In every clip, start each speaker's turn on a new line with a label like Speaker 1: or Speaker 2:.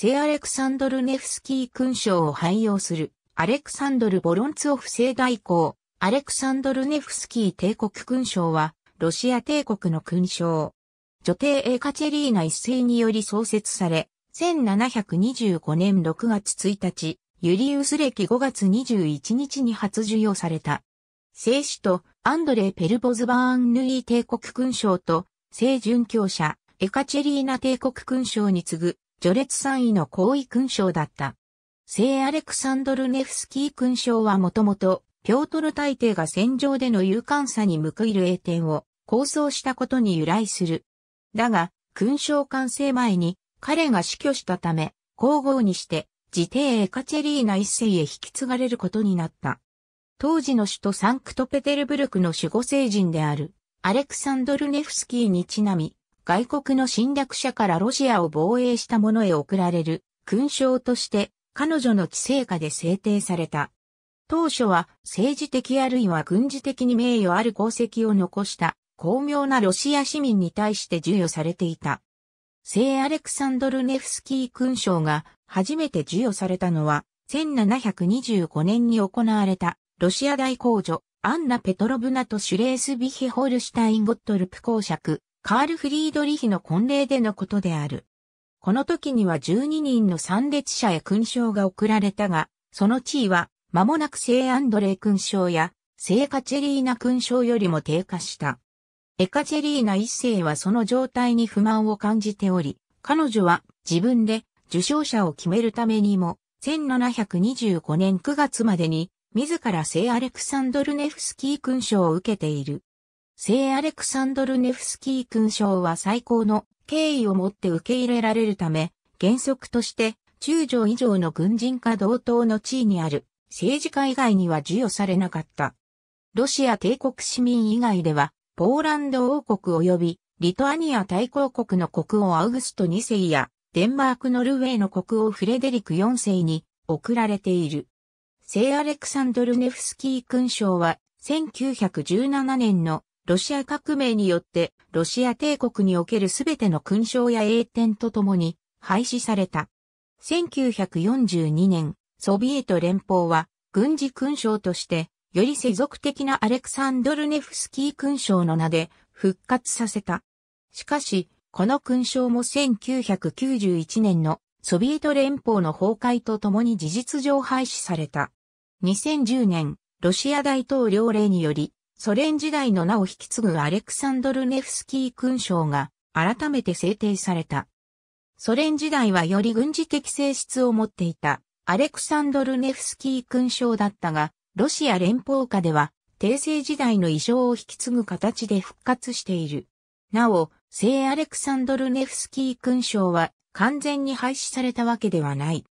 Speaker 1: 聖アレクサンドル・ネフスキー勲章を廃用する、アレクサンドル・ボロンツオフ聖代行、アレクサンドル・ネフスキー帝国勲章は、ロシア帝国の勲章。女帝エカチェリーナ一世により創設され、1725年6月1日、ユリウス歴5月21日に初授与された。聖使とアンドレペルボズバーンヌイ帝国勲章と、聖殉教者、エカチェリーナ帝国勲章に次ぐ、序列3位の高位勲章だった。聖アレクサンドルネフスキー勲章はもともと、ピョートル大帝が戦場での勇敢さに報いる栄転を構想したことに由来する。だが、勲章完成前に彼が死去したため、皇后にして、自帝エカチェリーナ一世へ引き継がれることになった。当時の首都サンクトペテルブルクの守護聖人である、アレクサンドルネフスキーにちなみ、外国の侵略者からロシアを防衛した者へ贈られる勲章として彼女の規制下で制定された。当初は政治的あるいは軍事的に名誉ある功績を残した巧妙なロシア市民に対して授与されていた。聖アレクサンドルネフスキー勲章が初めて授与されたのは1725年に行われたロシア大公女アンナ・ペトロブナとシュレースビヒホルシュタイン・ゴットルプ公爵カール・フリードリヒの婚礼でのことである。この時には12人の参列者へ勲章が贈られたが、その地位は間もなく聖アンドレー勲章や聖カチェリーナ勲章よりも低下した。エカチェリーナ一世はその状態に不満を感じており、彼女は自分で受賞者を決めるためにも、1725年9月までに自ら聖アレクサンドルネフスキー勲章を受けている。聖アレクサンドルネフスキー勲章は最高の敬意をもって受け入れられるため、原則として中将以上の軍人か同等の地位にある政治家以外には授与されなかった。ロシア帝国市民以外では、ポーランド王国及びリトアニア大公国の国王アウグスト2世や、デンマークノルウェーの国王フレデリク4世に贈られている。聖アレクサンドルネフスキー勲章は1917年のロシア革命によって、ロシア帝国におけるすべての勲章や栄典とともに、廃止された。1942年、ソビエト連邦は、軍事勲章として、より世俗的なアレクサンドルネフスキー勲章の名で、復活させた。しかし、この勲章も1991年のソビエト連邦の崩壊とともに事実上廃止された。2010年、ロシア大統領令により、ソ連時代の名を引き継ぐアレクサンドルネフスキー勲章が改めて制定された。ソ連時代はより軍事的性質を持っていたアレクサンドルネフスキー勲章だったが、ロシア連邦下では帝政時代の遺章を引き継ぐ形で復活している。なお、聖アレクサンドルネフスキー勲章は完全に廃止されたわけではない。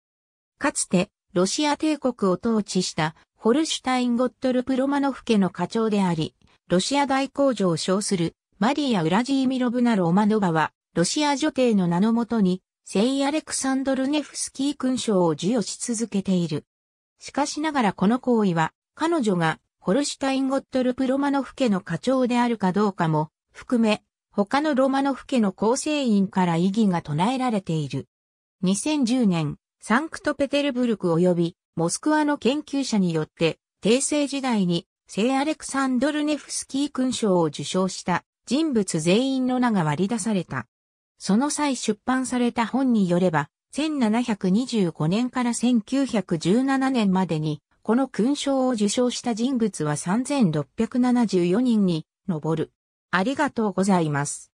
Speaker 1: かつて、ロシア帝国を統治したホルシュタイン・ゴットルプ・ロマノフ家の課長であり、ロシア大工場を称するマリア・ウラジーミロブナ・ロマノバは、ロシア女帝の名のもとに、聖アレクサンドル・ネフスキー勲章を授与し続けている。しかしながらこの行為は、彼女がホルシュタイン・ゴットル・プ・ロマノフ家の課長であるかどうかも、含め、他のロマノフ家の構成員から異議が唱えられている。2010年、サンクトペテルブルク及びモスクワの研究者によって、帝政時代に聖アレクサンドルネフスキー勲章を受賞した人物全員の名が割り出された。その際出版された本によれば、1725年から1917年までに、この勲章を受賞した人物は3674人に上る。ありがとうございます。